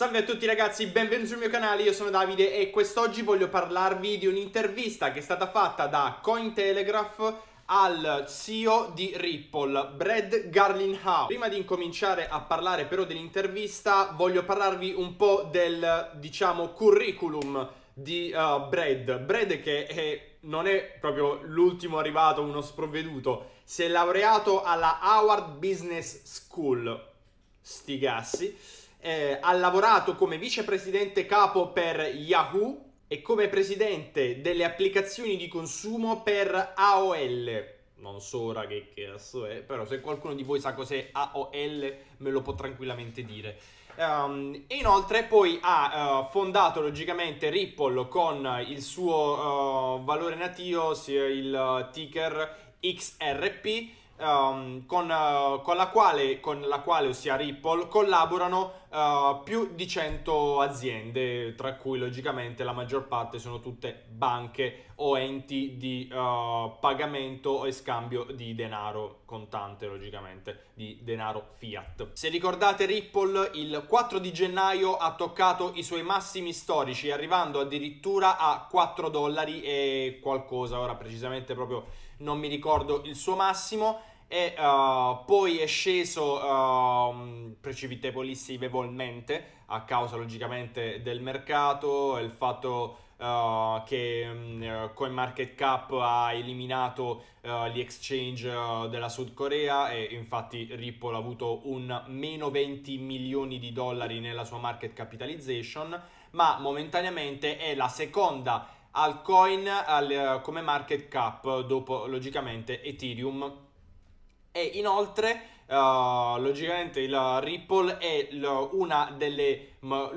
Salve a tutti ragazzi, benvenuti sul mio canale, io sono Davide e quest'oggi voglio parlarvi di un'intervista che è stata fatta da Cointelegraph al CEO di Ripple, Brad Garlinghouse. Prima di incominciare a parlare però dell'intervista, voglio parlarvi un po' del, diciamo, curriculum di uh, Brad. Brad che è, non è proprio l'ultimo arrivato, uno sprovveduto, si è laureato alla Howard Business School, sti gassi eh, ha lavorato come vicepresidente capo per Yahoo e come presidente delle applicazioni di consumo per AOL. Non so ora che cazzo è, però se qualcuno di voi sa cos'è AOL me lo può tranquillamente dire. Um, inoltre poi ha uh, fondato logicamente Ripple con il suo uh, valore nativo, il ticker XRP, um, con, uh, con, la quale, con, la quale, ossia Ripple, collaborano uh, più di 100 aziende, tra cui logicamente la maggior parte sono tutte banche o enti di uh, pagamento e scambio di denaro contante, logicamente, di denaro fiat. Se ricordate Ripple, il 4 di gennaio ha toccato i suoi massimi storici, arrivando addirittura a 4 dollari e qualcosa, ora precisamente proprio non mi ricordo il suo massimo, e uh, poi è sceso uh, ehm, precipitevolissimamente a causa logicamente del mercato, il fatto uh, che um, mm, CoinMarketCap ha eliminato uh, gli exchange uh, della Sud Corea e infatti Ripple ha avuto un meno 20 milioni di dollari nella sua market capitalization, ma momentaneamente è la seconda altcoin al, eh, come market cap dopo logicamente Ethereum e inoltre Uh, logicamente il Ripple è, una delle,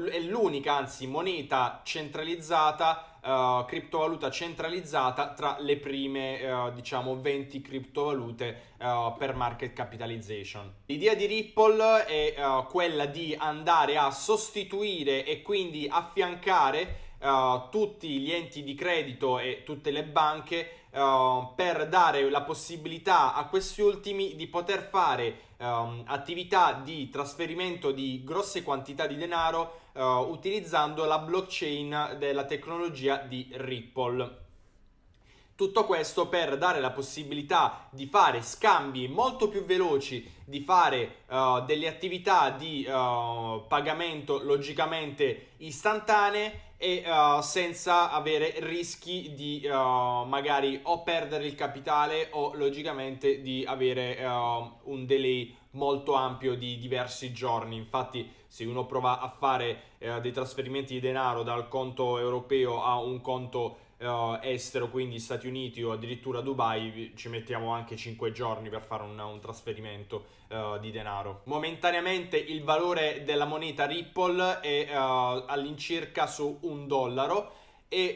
è l'unica anzi moneta centralizzata uh, criptovaluta centralizzata tra le prime uh, diciamo 20 criptovalute per market capitalization l'idea di Ripple è quella di andare a sostituire e quindi affiancare eh, tutti gli enti di credito e tutte le banche Uh, per dare la possibilità a questi ultimi di poter fare um, attività di trasferimento di grosse quantità di denaro uh, utilizzando la blockchain della tecnologia di Ripple. Tutto questo per dare la possibilità di fare scambi molto più veloci, di fare uh, delle attività di pagamento logicamente istantanee e uh, senza avere rischi di uh, magari o perdere il capitale o logicamente di avere uh, un delay molto ampio di diversi giorni. Infatti, se uno prova a fare dei trasferimenti di denaro dal conto europeo a un conto uh, estero, quindi Stati Uniti o addirittura Dubai, ci mettiamo anche 5 giorni per fare un, un trasferimento uh, di denaro. Momentaneamente il valore della moneta Ripple è uh, all'incirca su un dollaro e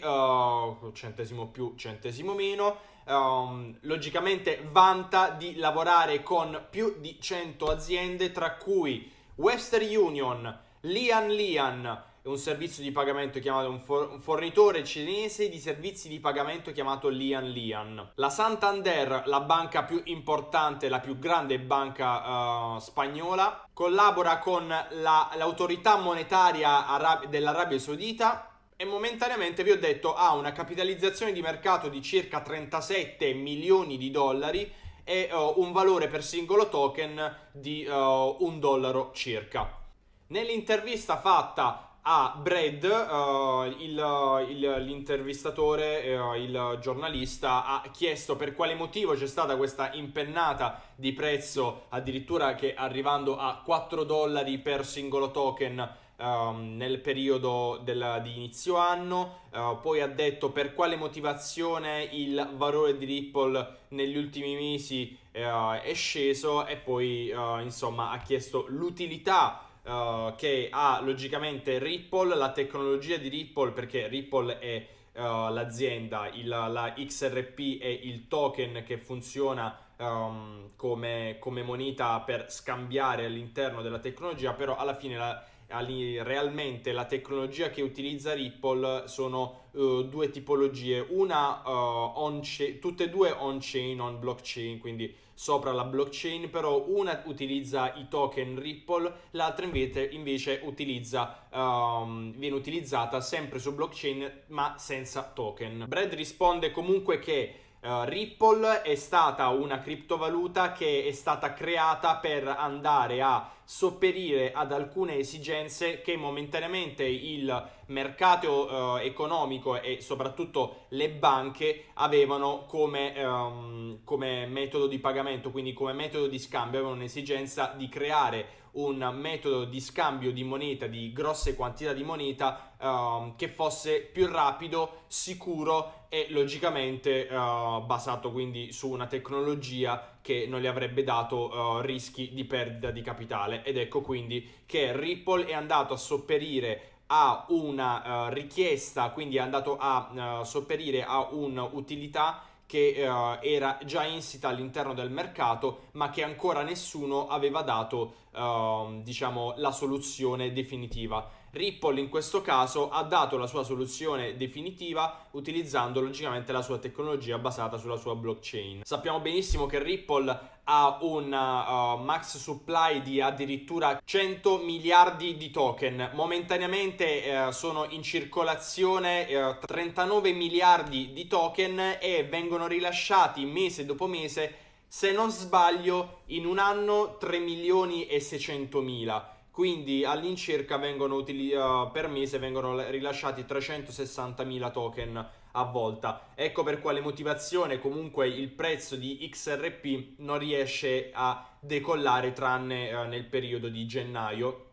centesimo più, centesimo meno. Um, logicamente vanta di lavorare con più di 100 aziende, tra cui Western Union, Lian Lian, un servizio di pagamento chiamato un, for- un fornitore cinese di servizi di pagamento chiamato Lian Lian. La Santander, la banca più importante, la più grande banca uh, spagnola, collabora con la, l'autorità monetaria Arab- dell'Arabia Saudita e momentaneamente vi ho detto ha una capitalizzazione di mercato di circa 37 milioni di dollari e uh, un valore per singolo token di uh, un dollaro circa. Nell'intervista fatta a Brad, uh, il, il, l'intervistatore, uh, il giornalista, ha chiesto per quale motivo c'è stata questa impennata di prezzo, addirittura che arrivando a 4 dollari per singolo token. Um, nel periodo del, di inizio anno, uh, poi ha detto per quale motivazione il valore di Ripple negli ultimi mesi è sceso e poi insomma ha chiesto l'utilità uh, che ha logicamente Ripple, la tecnologia di Ripple, perché Ripple è uh, l'azienda, il, la XRP è il token che funziona um, come, come moneta per scambiare all'interno della tecnologia, però alla fine la realmente la tecnologia che utilizza Ripple sono uh, due tipologie, una uh, eh, on tutte e due on-chain, on-blockchain, quindi sopra la blockchain, però una utilizza i token Ripple, l'altra invece, invece utilizza, um, viene utilizzata sempre su blockchain ma senza token. Brad risponde comunque che Uh, Ripple è stata una criptovaluta che è stata creata per andare a sopperire ad alcune esigenze che momentaneamente il mercato eh, economico e soprattutto le banche avevano come, ehm, come metodo di pagamento, quindi come metodo di scambio, avevano un'esigenza di creare un metodo di scambio di moneta, di grosse quantità di moneta, ehm, che fosse più rapido, sicuro e logicamente eh, basato quindi su una tecnologia che non gli avrebbe dato uh, rischi di perdita di capitale ed ecco quindi che Ripple è andato a sopperire a una uh, richiesta, quindi è andato a uh, sopperire a un'utilità che uh, era già insita all'interno del mercato, ma che ancora nessuno aveva dato, uh, diciamo, la soluzione definitiva. Ripple in questo caso ha dato la sua soluzione definitiva utilizzando logicamente la sua tecnologia basata sulla sua blockchain. Sappiamo benissimo che Ripple ha un uh, max supply di addirittura 100 miliardi di token. Momentaneamente uh, sono in circolazione uh, eh, 39 miliardi di token e vengono rilasciati mese dopo mese, se non sbaglio, in un anno 3 milioni e 600 mila quindi all'incirca vengono utili- uh, per mese vengono rilasciati 360.000 token a volta. Ecco per quale motivazione comunque il prezzo di XRP non riesce a decollare tranne uh, nel periodo di gennaio,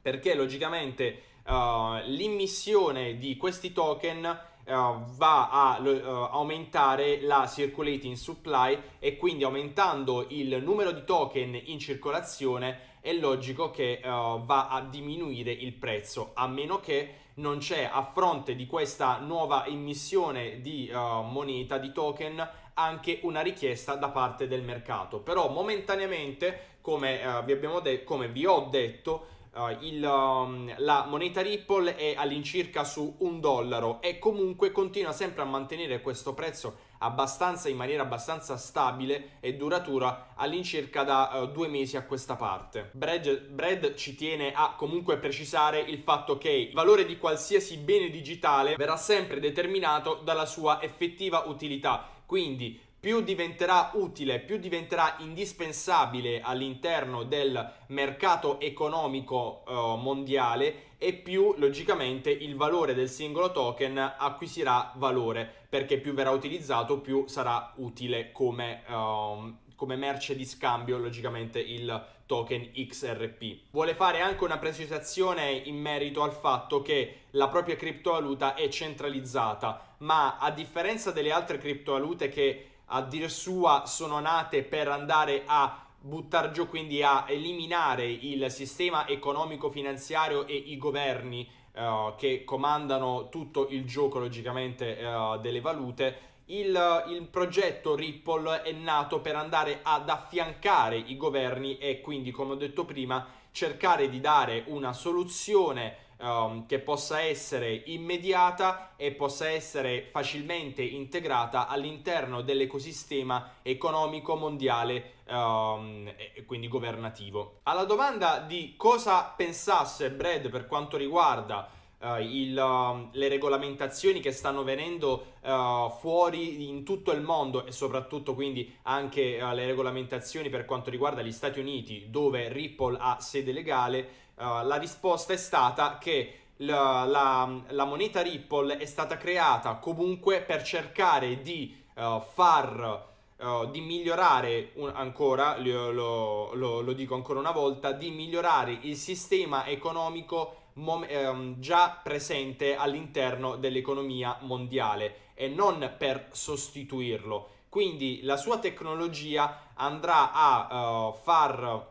perché logicamente uh, l'immissione di questi token Uh, va a uh, aumentare la circulating supply e quindi aumentando il numero di token in circolazione è logico che uh, va a diminuire il prezzo, a meno che non c'è a fronte di questa nuova emissione di uh, moneta, di token, anche una richiesta da parte del mercato. Però momentaneamente, come, uh, vi, abbiamo de- come vi ho detto, Uh, il, um, la moneta Ripple è all'incirca su un dollaro e comunque continua sempre a mantenere questo prezzo abbastanza in maniera abbastanza stabile e duratura all'incirca da uh, due mesi a questa parte. Brad, Brad ci tiene a comunque precisare il fatto che il valore di qualsiasi bene digitale verrà sempre determinato dalla sua effettiva utilità, quindi più diventerà utile, più diventerà indispensabile all'interno del mercato economico eh, mondiale e più logicamente il valore del singolo token acquisirà valore perché più verrà utilizzato più sarà utile come, um, come merce di scambio logicamente il token XRP. Vuole fare anche una precisazione in merito al fatto che la propria criptovaluta è centralizzata ma a differenza delle altre criptovalute che a dire sua sono nate per andare a buttare giù, quindi a eliminare il sistema economico-finanziario e i governi uh, che comandano tutto il gioco logicamente uh, delle valute. Il, il, progetto Ripple è nato per andare ad affiancare i governi e quindi, come ho detto prima, cercare di dare una soluzione um, che possa essere immediata e possa essere facilmente integrata all'interno dell'ecosistema economico mondiale um, e quindi governativo. Alla domanda di cosa pensasse Brad per quanto riguarda Uh, il, uh, le regolamentazioni che stanno venendo uh, fuori in tutto il mondo e soprattutto quindi anche eh, le regolamentazioni per quanto riguarda gli Stati Uniti dove Ripple ha sede legale eh, la risposta è stata che la, la, la, moneta Ripple è stata creata comunque per cercare di uh, far Uh, di migliorare un, ancora, lo, lo, lo, lo, dico ancora una volta, di migliorare il sistema economico mom- ehm, già presente all'interno dell'economia mondiale e non per sostituirlo. Quindi la sua tecnologia andrà a uh, far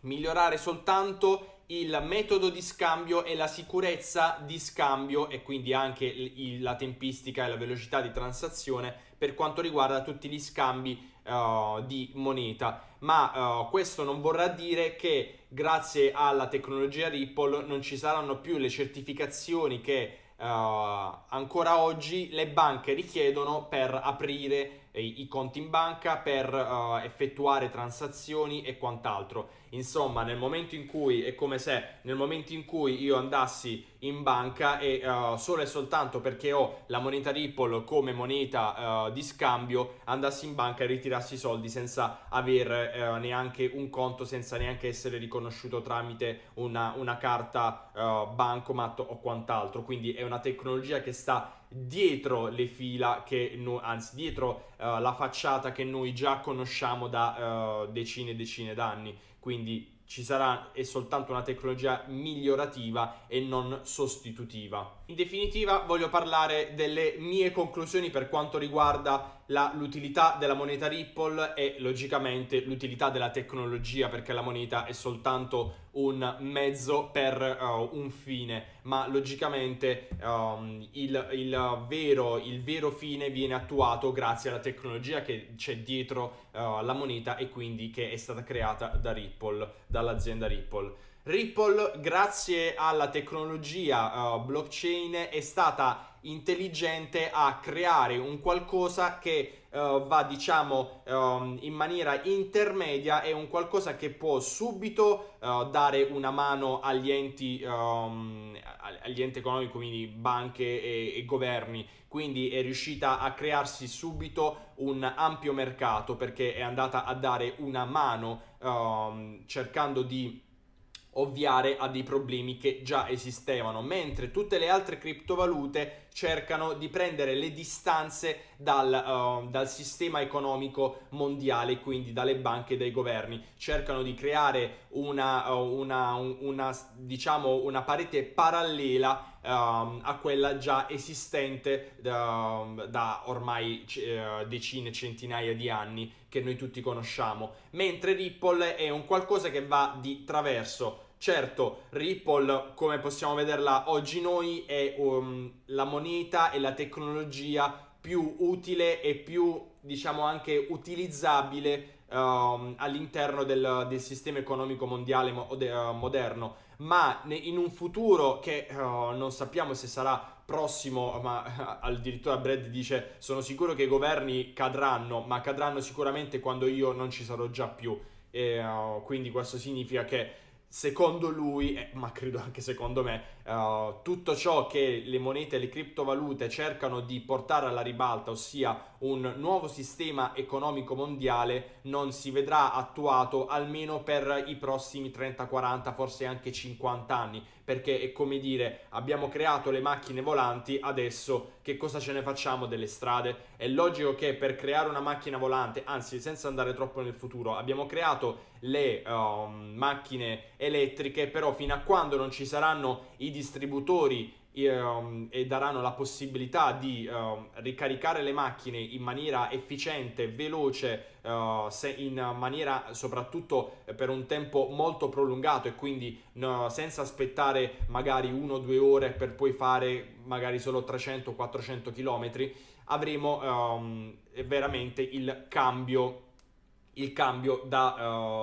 migliorare soltanto il metodo di scambio e la sicurezza di scambio e quindi anche il, la tempistica e la velocità di transazione per quanto riguarda tutti gli scambi uh, di moneta. Ma uh, questo non vorrà dire che grazie alla tecnologia Ripple non ci saranno più le certificazioni che uh, ancora oggi le banche richiedono per aprire i conti in banca per uh, effettuare transazioni e quant'altro. Insomma, nel momento in cui è come se nel momento in cui io andassi in banca e uh, solo e soltanto perché ho la moneta Ripple come moneta uh, di scambio, andassi in banca e ritirassi i soldi senza aver neanche un conto, senza neanche essere riconosciuto tramite una, una carta bancomat o quant'altro. Quindi è una tecnologia che sta dietro le fila che no, anzi dietro uh, la facciata che noi già conosciamo da uh, decine e decine d'anni quindi ci sarà è soltanto una tecnologia migliorativa e non sostitutiva. In definitiva voglio parlare delle mie conclusioni per quanto riguarda la, l'utilità della moneta Ripple e logicamente l'utilità della tecnologia perché la moneta è soltanto un mezzo per uh, un fine, ma logicamente um, il, il, vero, il, vero, fine viene attuato grazie alla tecnologia che c'è dietro uh, la moneta e quindi che è stata creata da Ripple, dall'azienda Ripple. Ripple, grazie alla tecnologia uh, blockchain, è stata intelligente a creare un qualcosa che uh, va, diciamo, um, in maniera intermedia e un qualcosa che può subito uh, dare una mano agli enti, um, agli enti economici, quindi banche e, e governi. Quindi è riuscita a crearsi subito un ampio mercato perché è andata a dare una mano um, cercando di ovviare a dei problemi che già esistevano, mentre tutte le altre criptovalute cercano di prendere le distanze dal, uh, dal sistema economico mondiale, quindi dalle banche e dai governi, cercano di creare una, eh, una, una, diciamo, una parete parallela Um, a quella già esistente um, da, ormai uh, decine, centinaia di anni che noi tutti conosciamo, mentre Ripple è un qualcosa che va di traverso, Certo, Ripple, come possiamo vederla oggi noi, è um, la moneta e la tecnologia più utile e più, diciamo, anche utilizzabile um, all'interno del, del, sistema economico mondiale mo- de- eh, moderno. Ma in un futuro che uh, non sappiamo se sarà prossimo, ma addirittura Brad dice sono sicuro che i governi cadranno, ma cadranno sicuramente quando io non ci sarò già più. E, uh, quindi questo significa che secondo lui, eh, ma credo anche secondo me, uh, tutto ciò che le monete, e le criptovalute cercano di portare alla ribalta, ossia un nuovo sistema economico mondiale, non si vedrà attuato almeno per i prossimi 30, 40, forse anche 50 anni perché è come dire abbiamo creato le macchine volanti, adesso che cosa ce ne facciamo delle strade? È logico che per creare una macchina volante, anzi senza andare troppo nel futuro, abbiamo creato le uh, macchine elettriche, però fino a quando non ci saranno i distributori Ehm, e, daranno la possibilità di uh, ricaricare le macchine in maniera efficiente, veloce, uh, in maniera soprattutto per un tempo molto prolungato e quindi no, senza aspettare magari 1-2 ore per poi fare magari solo 300-400 km, avremo um, veramente il cambio, il cambio da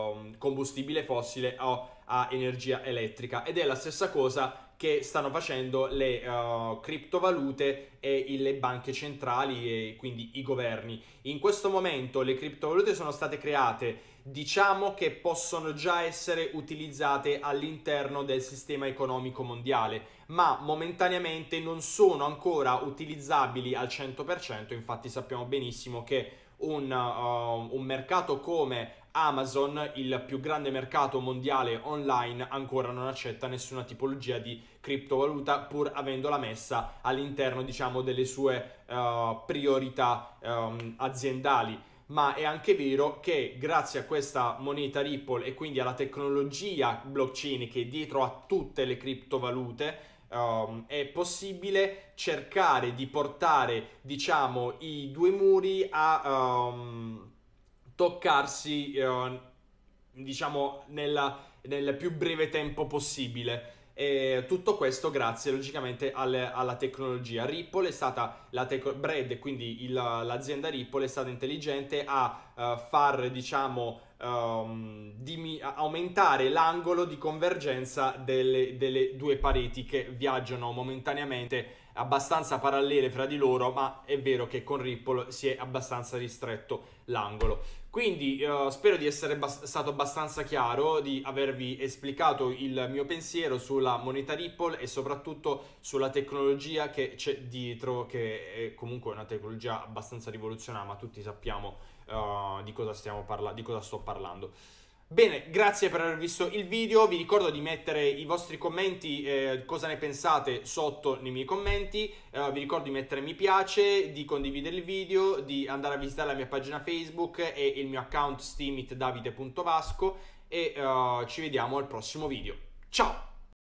uh, combustibile fossile a, a energia elettrica ed è la stessa cosa che stanno facendo le uh, criptovalute e le banche centrali e quindi i governi. In questo momento le criptovalute sono state create, diciamo che possono già essere utilizzate all'interno del sistema economico mondiale, ma momentaneamente non sono ancora utilizzabili al 100%, infatti sappiamo benissimo che un, uh, un mercato come Amazon, il più grande mercato mondiale online, ancora non accetta nessuna tipologia di criptovaluta pur avendola messa all'interno diciamo delle sue uh, priorità um, aziendali ma è anche vero che grazie a questa moneta Ripple e quindi alla tecnologia blockchain che è dietro a tutte le criptovalute um, è possibile cercare di portare diciamo i due muri a um, toccarsi, eh, diciamo, nella, nel più breve tempo possibile. E tutto questo grazie logicamente al, alla tecnologia. Ripple è stata la tec- Bread, quindi il, l'azienda Ripple è stata intelligente a uh, far, diciamo, um, dimi- aumentare l'angolo di convergenza delle, delle due pareti che viaggiano momentaneamente abbastanza parallele fra di loro, ma è vero che con Ripple si è abbastanza ristretto l'angolo. Quindi eh, spero di essere bas- stato abbastanza chiaro, di avervi esplicato il mio pensiero sulla moneta Ripple e soprattutto sulla tecnologia che c'è dietro, che è comunque una tecnologia abbastanza rivoluzionaria, ma tutti sappiamo eh, di, cosa parla- di cosa sto parlando. Bene, grazie per aver visto il video, vi ricordo di mettere i vostri commenti, eh, cosa ne pensate sotto nei miei commenti, eh, vi ricordo di mettere mi piace, di condividere il video, di andare a visitare la mia pagina Facebook e il mio account steamitdavide.vasco e eh, ci vediamo al prossimo video. Ciao!